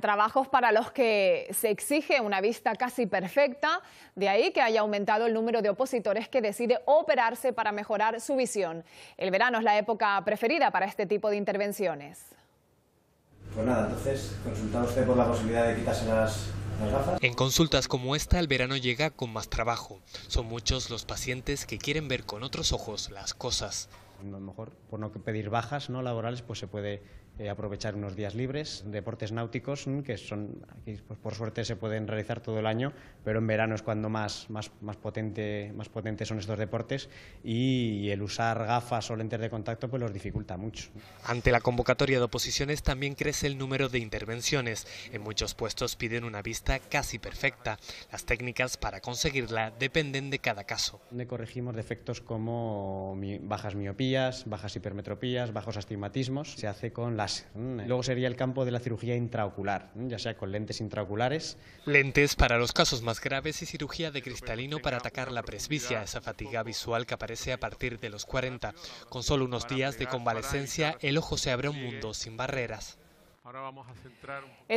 Trabajos para los que se exige una vista casi perfecta, de ahí que haya aumentado el número de opositores que decide operarse para mejorar su visión. El verano es la época preferida para este tipo de intervenciones. Pues nada, entonces, usted por la posibilidad de quitarse gafas? En consultas como esta, el verano llega con más trabajo. Son muchos los pacientes que quieren ver con otros ojos las cosas a lo mejor por no pedir bajas no laborales, pues se puede eh, aprovechar unos días libres, deportes náuticos, mm, que son, aquí, pues, por suerte se pueden realizar todo el año, pero en verano es cuando más, más, más, potente, más potentes son estos deportes y, el usar gafas o lentes de contacto pues los dificulta mucho. Ante la convocatoria de oposiciones también crece el número de intervenciones. En muchos puestos piden una vista casi perfecta. Las técnicas para conseguirla dependen de cada caso. Le corregimos defectos como mi, bajas miopías bajas hipermetropías, bajos astigmatismos, se hace con láser. Luego sería el campo de la cirugía intraocular, ya sea con lentes intraoculares. Lentes para los casos más graves y cirugía de cristalino para atacar la presbicia, esa fatiga visual que aparece a partir de los 40. Con solo unos días de convalecencia, el ojo se abre un mundo sin barreras. vamos a centrar